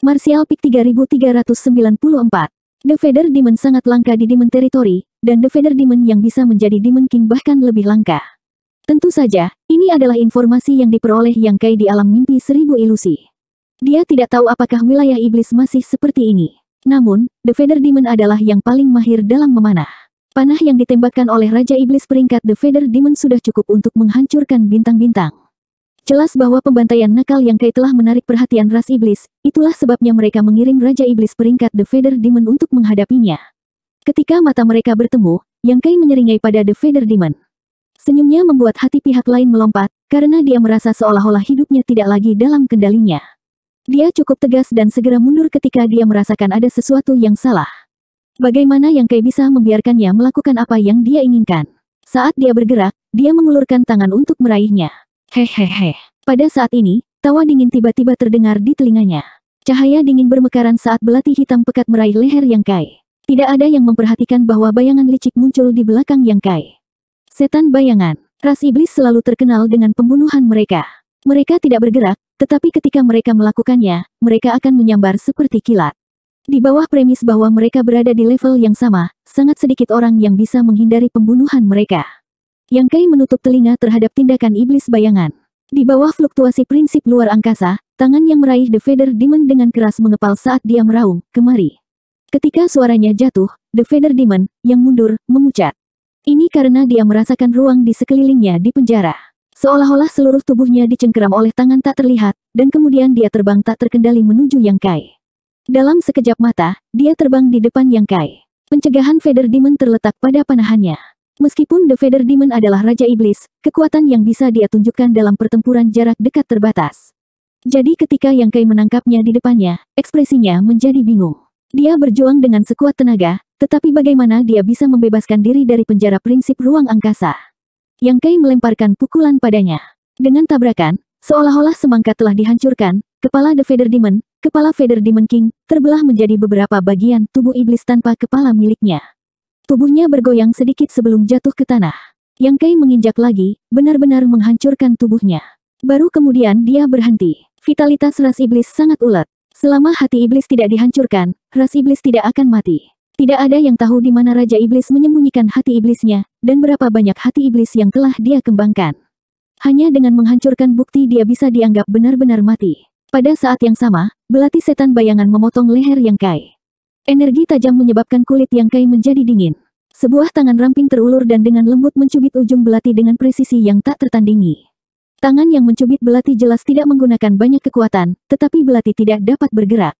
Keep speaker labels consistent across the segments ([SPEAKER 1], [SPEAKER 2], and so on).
[SPEAKER 1] Martial Peak 3394. The Feather Demon sangat langka di Demon Territory, dan The Feather Demon yang bisa menjadi Demon King bahkan lebih langka. Tentu saja, ini adalah informasi yang diperoleh yang Kai di alam mimpi seribu ilusi. Dia tidak tahu apakah wilayah iblis masih seperti ini. Namun, The Feather Demon adalah yang paling mahir dalam memanah. Panah yang ditembakkan oleh Raja Iblis peringkat The Feather Demon sudah cukup untuk menghancurkan bintang-bintang. Jelas bahwa pembantaian nakal yang Kai telah menarik perhatian ras iblis, itulah sebabnya mereka mengirim Raja Iblis peringkat The Feather Demon untuk menghadapinya. Ketika mata mereka bertemu, Yang Kai menyeringai pada The Feather Demon. Senyumnya membuat hati pihak lain melompat, karena dia merasa seolah-olah hidupnya tidak lagi dalam kendalinya. Dia cukup tegas dan segera mundur ketika dia merasakan ada sesuatu yang salah. Bagaimana Yang Kai bisa membiarkannya melakukan apa yang dia inginkan? Saat dia bergerak, dia mengulurkan tangan untuk meraihnya. Hehehe. Pada saat ini, tawa dingin tiba-tiba terdengar di telinganya. Cahaya dingin bermekaran saat belati hitam pekat meraih leher Yang Kai. Tidak ada yang memperhatikan bahwa bayangan licik muncul di belakang Yang Kai. Setan bayangan, ras iblis selalu terkenal dengan pembunuhan mereka. Mereka tidak bergerak, tetapi ketika mereka melakukannya, mereka akan menyambar seperti kilat. Di bawah premis bahwa mereka berada di level yang sama, sangat sedikit orang yang bisa menghindari pembunuhan mereka. Yang Kai menutup telinga terhadap tindakan iblis bayangan. Di bawah fluktuasi prinsip luar angkasa, tangan yang meraih The Feather Demon dengan keras mengepal saat dia meraung, kemari. Ketika suaranya jatuh, The Feather Demon, yang mundur, memucat. Ini karena dia merasakan ruang di sekelilingnya di penjara. Seolah-olah seluruh tubuhnya dicengkeram oleh tangan tak terlihat, dan kemudian dia terbang tak terkendali menuju Yang Kai. Dalam sekejap mata, dia terbang di depan Yang Kai. Pencegahan Feather Demon terletak pada panahannya. Meskipun The Feather Demon adalah Raja Iblis, kekuatan yang bisa dia tunjukkan dalam pertempuran jarak dekat terbatas. Jadi ketika Yang Kai menangkapnya di depannya, ekspresinya menjadi bingung. Dia berjuang dengan sekuat tenaga, tetapi bagaimana dia bisa membebaskan diri dari penjara prinsip ruang angkasa? Yang Kai melemparkan pukulan padanya. Dengan tabrakan, seolah-olah semangka telah dihancurkan, kepala The Feather Demon, kepala Feather Demon King, terbelah menjadi beberapa bagian tubuh iblis tanpa kepala miliknya. Tubuhnya bergoyang sedikit sebelum jatuh ke tanah. Yang Kei menginjak lagi, benar-benar menghancurkan tubuhnya. Baru kemudian dia berhenti. Vitalitas ras iblis sangat ulet. Selama hati iblis tidak dihancurkan, ras iblis tidak akan mati. Tidak ada yang tahu di mana Raja Iblis menyembunyikan hati iblisnya, dan berapa banyak hati iblis yang telah dia kembangkan. Hanya dengan menghancurkan bukti dia bisa dianggap benar-benar mati. Pada saat yang sama, belati setan bayangan memotong leher yang kai. Energi tajam menyebabkan kulit yang Kai menjadi dingin. Sebuah tangan ramping terulur dan dengan lembut mencubit ujung belati dengan presisi yang tak tertandingi. Tangan yang mencubit belati jelas tidak menggunakan banyak kekuatan, tetapi belati tidak dapat bergerak.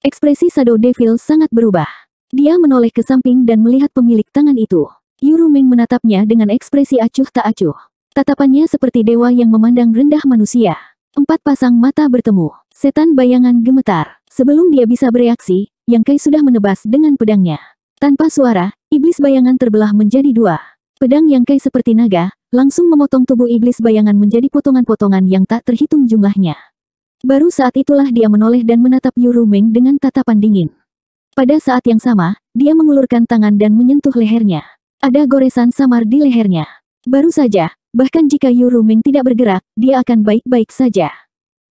[SPEAKER 1] Ekspresi Sado Devil sangat berubah. Dia menoleh ke samping dan melihat pemilik tangan itu. Yuru Ming menatapnya dengan ekspresi acuh tak acuh. Tatapannya seperti dewa yang memandang rendah manusia. Empat pasang mata bertemu. Setan bayangan gemetar. Sebelum dia bisa bereaksi, Yang Kai sudah menebas dengan pedangnya. Tanpa suara, iblis bayangan terbelah menjadi dua. Pedang Yang Kai seperti naga, langsung memotong tubuh iblis bayangan menjadi potongan-potongan yang tak terhitung jumlahnya. Baru saat itulah dia menoleh dan menatap Yu Meng dengan tatapan dingin. Pada saat yang sama, dia mengulurkan tangan dan menyentuh lehernya. Ada goresan samar di lehernya. Baru saja, bahkan jika Yu Ruming tidak bergerak, dia akan baik-baik saja.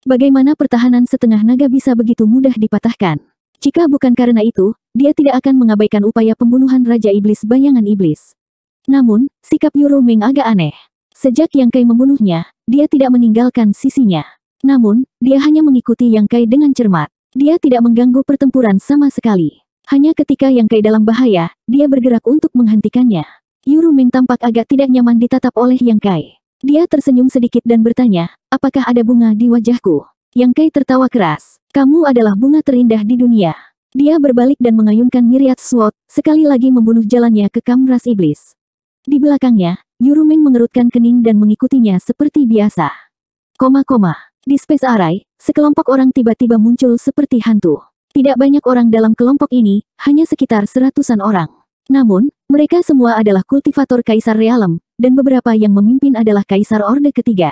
[SPEAKER 1] Bagaimana pertahanan setengah naga bisa begitu mudah dipatahkan? Jika bukan karena itu, dia tidak akan mengabaikan upaya pembunuhan Raja Iblis Bayangan Iblis. Namun, sikap Yuro Meng agak aneh. Sejak Yang Kai membunuhnya, dia tidak meninggalkan sisinya. Namun, dia hanya mengikuti Yang Kai dengan cermat. Dia tidak mengganggu pertempuran sama sekali. Hanya ketika Yang Kai dalam bahaya, dia bergerak untuk menghentikannya. Yuru Ming tampak agak tidak nyaman ditatap oleh Yang Kai. Dia tersenyum sedikit dan bertanya, apakah ada bunga di wajahku? Yang Kai tertawa keras. Kamu adalah bunga terindah di dunia. Dia berbalik dan mengayunkan miriat sword, sekali lagi membunuh jalannya ke kamras iblis. Di belakangnya, Yuruming mengerutkan kening dan mengikutinya seperti biasa. Koma-koma. Di space array, sekelompok orang tiba-tiba muncul seperti hantu. Tidak banyak orang dalam kelompok ini, hanya sekitar seratusan orang. Namun, mereka semua adalah kultivator Kaisar Realem, dan beberapa yang memimpin adalah kaisar Orde Ketiga.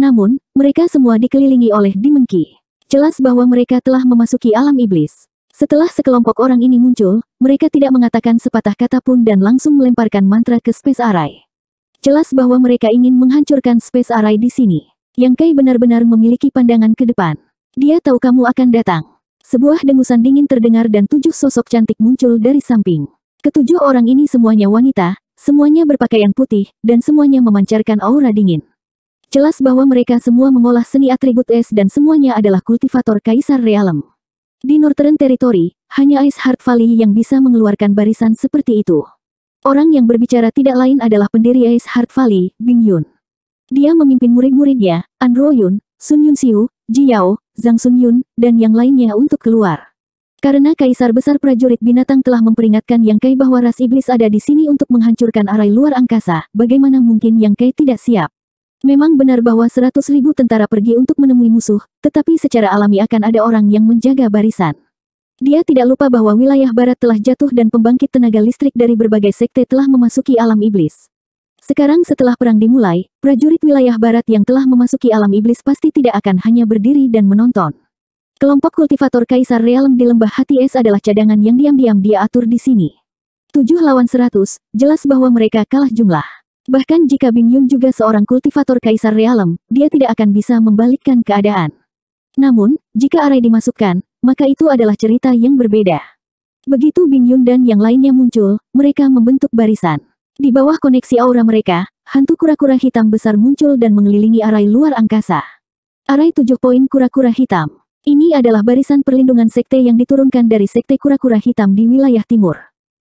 [SPEAKER 1] Namun, mereka semua dikelilingi oleh Dimengki. Jelas bahwa mereka telah memasuki alam iblis. Setelah sekelompok orang ini muncul, mereka tidak mengatakan sepatah kata pun dan langsung melemparkan mantra ke Space Array. Jelas bahwa mereka ingin menghancurkan Space Array di sini. Yang Kai benar-benar memiliki pandangan ke depan. Dia tahu kamu akan datang. Sebuah dengusan dingin terdengar dan tujuh sosok cantik muncul dari samping. Ketujuh orang ini semuanya wanita, Semuanya berpakaian putih, dan semuanya memancarkan aura dingin. Jelas bahwa mereka semua mengolah seni atribut es dan semuanya adalah kultivator kaisar realem. Di Northern Territory, hanya Ice Heart Valley yang bisa mengeluarkan barisan seperti itu. Orang yang berbicara tidak lain adalah pendiri Ice Heart Valley, Bing Yun. Dia memimpin murid-muridnya, An Yun, Sun Yun Siu, Ji Yao, Zhang Sun Yun, dan yang lainnya untuk keluar. Karena Kaisar Besar Prajurit Binatang telah memperingatkan Yang Kai bahwa ras iblis ada di sini untuk menghancurkan arai luar angkasa, bagaimana mungkin Yang Kai tidak siap? Memang benar bahwa seratus ribu tentara pergi untuk menemui musuh, tetapi secara alami akan ada orang yang menjaga barisan. Dia tidak lupa bahwa wilayah barat telah jatuh dan pembangkit tenaga listrik dari berbagai sekte telah memasuki alam iblis. Sekarang setelah perang dimulai, prajurit wilayah barat yang telah memasuki alam iblis pasti tidak akan hanya berdiri dan menonton. Kelompok kultivator Kaisar Realm di Lembah Hati Es adalah cadangan yang diam-diam dia atur di sini. Tujuh lawan seratus, jelas bahwa mereka kalah jumlah. Bahkan jika Bing Yun juga seorang kultivator Kaisar Realm, dia tidak akan bisa membalikkan keadaan. Namun, jika Arai dimasukkan, maka itu adalah cerita yang berbeda. Begitu Bing Yun dan yang lainnya muncul, mereka membentuk barisan. Di bawah koneksi aura mereka, hantu kura-kura hitam besar muncul dan mengelilingi arai luar angkasa. Arai tujuh poin kura-kura hitam. Ini adalah barisan perlindungan sekte yang diturunkan dari sekte kura-kura hitam di wilayah timur.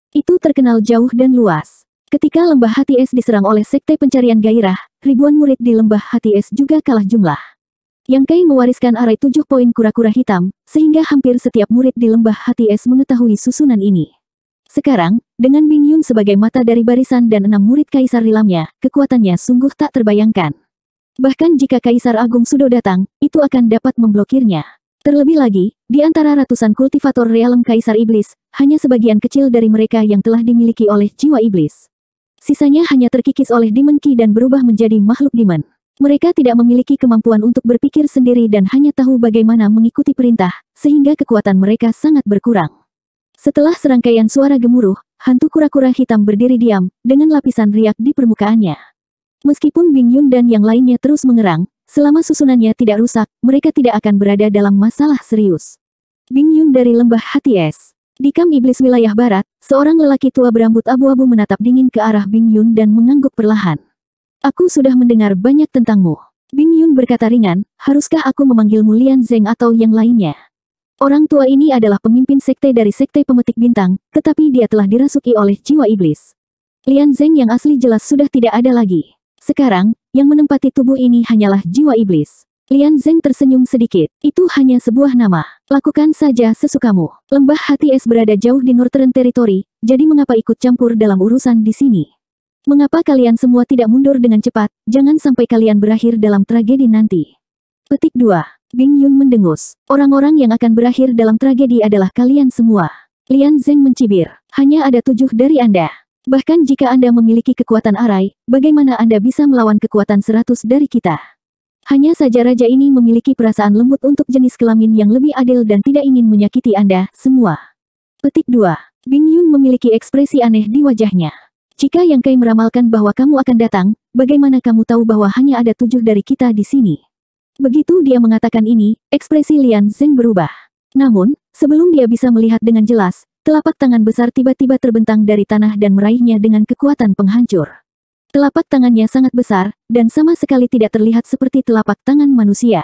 [SPEAKER 1] Itu terkenal jauh dan luas. Ketika lembah hati es diserang oleh sekte pencarian gairah, ribuan murid di lembah hati es juga kalah jumlah. Yang Kai mewariskan arai tujuh poin kura-kura hitam, sehingga hampir setiap murid di lembah hati es mengetahui susunan ini. Sekarang, dengan Bing Yun sebagai mata dari barisan dan enam murid kaisar rilamnya, kekuatannya sungguh tak terbayangkan. Bahkan jika Kaisar Agung Sudo datang, itu akan dapat memblokirnya. Terlebih lagi, di antara ratusan kultivator realem Kaisar Iblis, hanya sebagian kecil dari mereka yang telah dimiliki oleh jiwa iblis. Sisanya hanya terkikis oleh Demon Ki dan berubah menjadi makhluk demon. Mereka tidak memiliki kemampuan untuk berpikir sendiri dan hanya tahu bagaimana mengikuti perintah, sehingga kekuatan mereka sangat berkurang. Setelah serangkaian suara gemuruh, hantu kura-kura hitam berdiri diam, dengan lapisan riak di permukaannya. Meskipun Bing Yun dan yang lainnya terus mengerang, Selama susunannya tidak rusak, mereka tidak akan berada dalam masalah serius. Bing Yun dari Lembah Hati Es. Di kam iblis wilayah barat, seorang lelaki tua berambut abu-abu menatap dingin ke arah Bing Yun dan mengangguk perlahan. Aku sudah mendengar banyak tentangmu. Bing Yun berkata ringan, haruskah aku memanggilmu Lian Zeng atau yang lainnya? Orang tua ini adalah pemimpin sekte dari sekte pemetik bintang, tetapi dia telah dirasuki oleh jiwa iblis. Lian Zeng yang asli jelas sudah tidak ada lagi. Sekarang, yang menempati tubuh ini hanyalah jiwa iblis. Lian Zeng tersenyum sedikit. Itu hanya sebuah nama. Lakukan saja sesukamu. Lembah hati es berada jauh di Northern Territory, jadi mengapa ikut campur dalam urusan di sini? Mengapa kalian semua tidak mundur dengan cepat? Jangan sampai kalian berakhir dalam tragedi nanti. Petik 2. Bing Yun mendengus. Orang-orang yang akan berakhir dalam tragedi adalah kalian semua. Lian Zeng mencibir. Hanya ada tujuh dari Anda. Bahkan jika Anda memiliki kekuatan arai, bagaimana Anda bisa melawan kekuatan seratus dari kita? Hanya saja raja ini memiliki perasaan lembut untuk jenis kelamin yang lebih adil dan tidak ingin menyakiti Anda semua. Petik 2. Bing Yun memiliki ekspresi aneh di wajahnya. Jika Yang Kai meramalkan bahwa kamu akan datang, bagaimana kamu tahu bahwa hanya ada tujuh dari kita di sini? Begitu dia mengatakan ini, ekspresi Lian Zeng berubah. Namun, sebelum dia bisa melihat dengan jelas, Telapak tangan besar tiba-tiba terbentang dari tanah dan meraihnya dengan kekuatan penghancur. Telapak tangannya sangat besar, dan sama sekali tidak terlihat seperti telapak tangan manusia.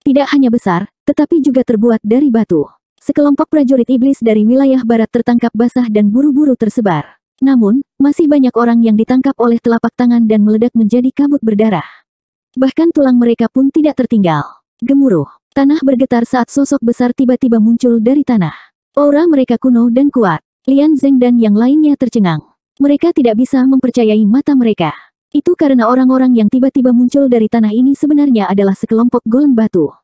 [SPEAKER 1] Tidak hanya besar, tetapi juga terbuat dari batu. Sekelompok prajurit iblis dari wilayah barat tertangkap basah dan buru-buru tersebar. Namun, masih banyak orang yang ditangkap oleh telapak tangan dan meledak menjadi kabut berdarah. Bahkan tulang mereka pun tidak tertinggal. Gemuruh, tanah bergetar saat sosok besar tiba-tiba muncul dari tanah. Aura mereka kuno dan kuat. Lian Zeng dan yang lainnya tercengang. Mereka tidak bisa mempercayai mata mereka. Itu karena orang-orang yang tiba-tiba muncul dari tanah ini sebenarnya adalah sekelompok golem batu.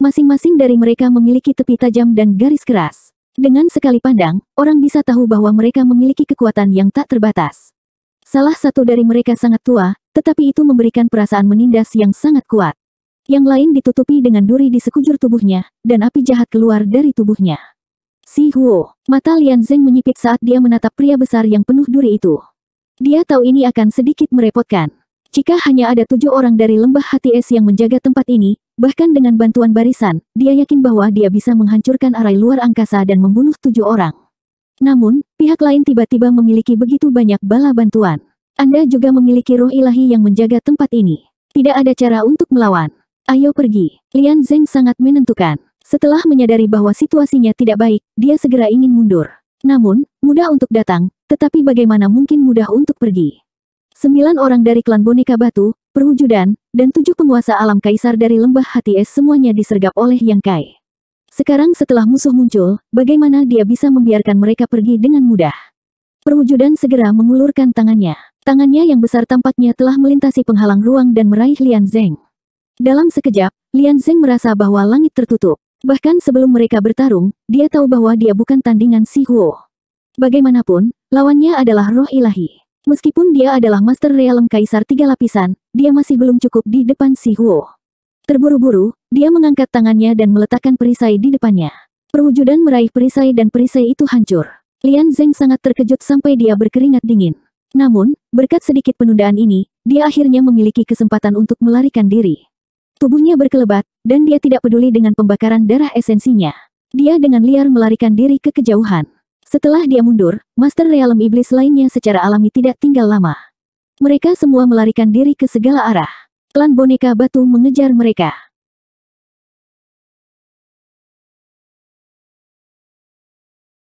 [SPEAKER 1] Masing-masing dari mereka memiliki tepi tajam dan garis keras. Dengan sekali pandang, orang bisa tahu bahwa mereka memiliki kekuatan yang tak terbatas. Salah satu dari mereka sangat tua, tetapi itu memberikan perasaan menindas yang sangat kuat. Yang lain ditutupi dengan duri di sekujur tubuhnya, dan api jahat keluar dari tubuhnya. Si Huo, mata Lian Zeng menyipit saat dia menatap pria besar yang penuh duri itu. Dia tahu ini akan sedikit merepotkan. Jika hanya ada tujuh orang dari lembah hati es yang menjaga tempat ini, bahkan dengan bantuan barisan, dia yakin bahwa dia bisa menghancurkan arai luar angkasa dan membunuh tujuh orang. Namun, pihak lain tiba-tiba memiliki begitu banyak bala bantuan. Anda juga memiliki roh ilahi yang menjaga tempat ini. Tidak ada cara untuk melawan. Ayo pergi. Lian Zeng sangat menentukan. Setelah menyadari bahwa situasinya tidak baik, dia segera ingin mundur. Namun, mudah untuk datang, tetapi bagaimana mungkin mudah untuk pergi. Sembilan orang dari klan boneka batu, perwujudan, dan tujuh penguasa alam kaisar dari lembah hati es semuanya disergap oleh Yang Kai. Sekarang setelah musuh muncul, bagaimana dia bisa membiarkan mereka pergi dengan mudah? Perwujudan segera mengulurkan tangannya. Tangannya yang besar tampaknya telah melintasi penghalang ruang dan meraih Lian Zeng. Dalam sekejap, Lian Zeng merasa bahwa langit tertutup. Bahkan sebelum mereka bertarung, dia tahu bahwa dia bukan tandingan Si Huo. Bagaimanapun, lawannya adalah roh ilahi. Meskipun dia adalah Master Realm Kaisar Tiga Lapisan, dia masih belum cukup di depan Si Huo. Terburu-buru, dia mengangkat tangannya dan meletakkan perisai di depannya. Perwujudan meraih perisai dan perisai itu hancur. Lian Zeng sangat terkejut sampai dia berkeringat dingin. Namun, berkat sedikit penundaan ini, dia akhirnya memiliki kesempatan untuk melarikan diri. Tubuhnya berkelebat, dan dia tidak peduli dengan pembakaran darah esensinya. Dia dengan liar melarikan diri ke kejauhan. Setelah dia mundur, Master realm Iblis lainnya secara alami tidak tinggal lama. Mereka semua melarikan diri ke segala arah. Klan boneka batu mengejar mereka.